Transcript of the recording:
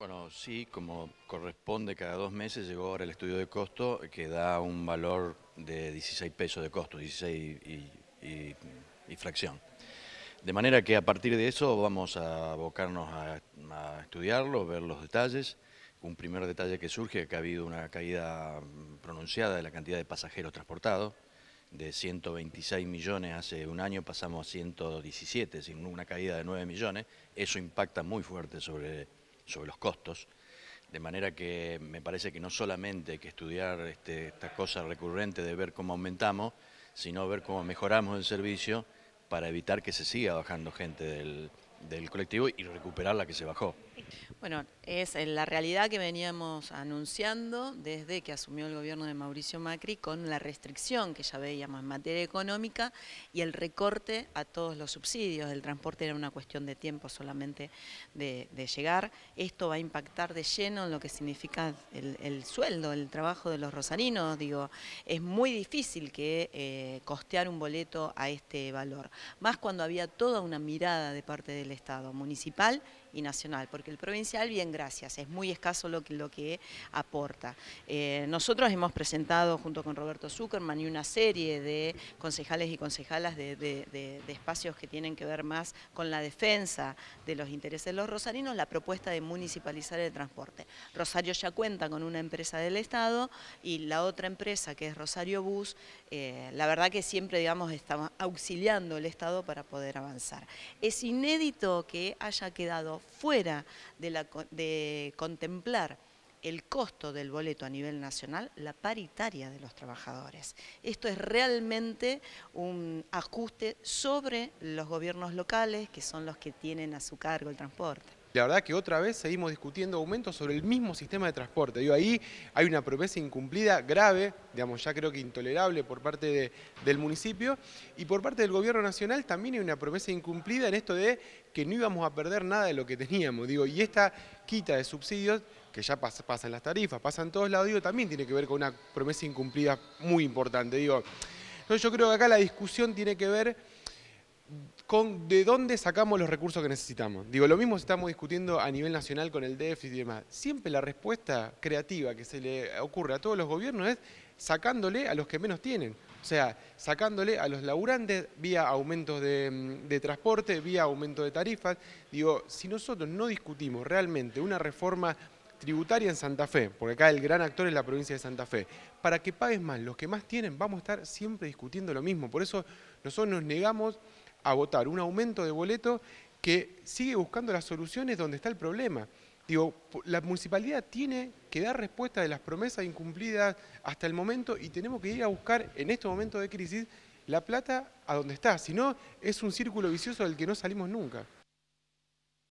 Bueno, sí, como corresponde cada dos meses, llegó ahora el estudio de costo que da un valor de 16 pesos de costo, 16 y, fracción. De manera que a partir de eso vamos a abocarnos a, estudiarlo, ver los detalles. Un primer detalle que surge es que ha habido una caída pronunciada de la cantidad de pasajeros transportados. De 126 millones hace un año pasamos a 117, sin una caída de 9 millones. Eso impacta muy fuerte sobre sobre los costos, de manera que me parece que no solamente hay que estudiar estas esta cosa recurrente de ver cómo aumentamos, sino ver cómo mejoramos el servicio para evitar que se siga bajando gente del, del colectivo y recuperar la que se bajó. Bueno, es eh, la realidad que veníamos anunciando desde que asumió el gobierno de Mauricio Macri con la restricción que ya veíamos en materia económica y el recorte a todos los subsidios. El transporte era una cuestión de tiempo solamente de, llegar. Esto va a impactar de lleno en lo que significa el, sueldo, el trabajo de los rosarinos. Digo, es muy difícil que eh, costear un boleto a este valor. Más cuando había toda una mirada de parte del Estado municipal y nacional, porque el provincial, bien, gracias. Es muy escaso lo que, lo que aporta. Eh, nosotros hemos presentado junto con Roberto Zuckerman y una serie de concejales y concejalas de, espacios que tienen que ver más con la defensa de los intereses de los rosarinos, la propuesta de municipalizar el transporte. Rosario ya cuenta con una empresa del Estado y la otra empresa que es Rosario Bus, eh, la verdad que siempre, digamos, está auxiliando el Estado para poder avanzar. Es inédito que haya quedado fuera de, contemplar el costo del boleto a nivel nacional, la paritaria de los trabajadores. Esto es realmente un ajuste sobre los gobiernos locales, que son los que tienen a su cargo el transporte. La verdad que otra vez seguimos discutiendo aumentos sobre el mismo sistema de transporte. Digo, ahí hay una promesa incumplida grave, digamos, ya creo que intolerable por parte del municipio y por parte del gobierno nacional también hay una promesa incumplida en esto de que no íbamos a perder nada de lo que teníamos. Digo, y esta quita de subsidios, que ya pasan las tarifas, pasan todos lados, digo, también tiene que ver con una promesa incumplida muy importante. Digo, yo creo que acá la discusión tiene que ver de dónde sacamos los recursos que necesitamos. Digo, lo mismo estamos discutiendo a nivel nacional con el déficit y demás. Siempre la respuesta creativa que se le ocurre a todos los gobiernos es sacándole a los que menos tienen. O sea, sacándole a los laburantes vía aumentos de, mm, transporte, vía aumento de tarifas. Digo, si nosotros no discutimos realmente una reforma tributaria en Santa Fe, porque acá el gran actor es la provincia de Santa Fe, para que pagues más los que más tienen, vamos a estar siempre discutiendo lo mismo. Por eso nosotros nos negamos a votar, un aumento de boleto que sigue buscando las soluciones donde está el problema. Digo, la municipalidad tiene que dar respuesta de las promesas incumplidas hasta el momento y tenemos que ir a buscar en este momento de crisis la plata a donde está, si no es un círculo vicioso del que no salimos nunca.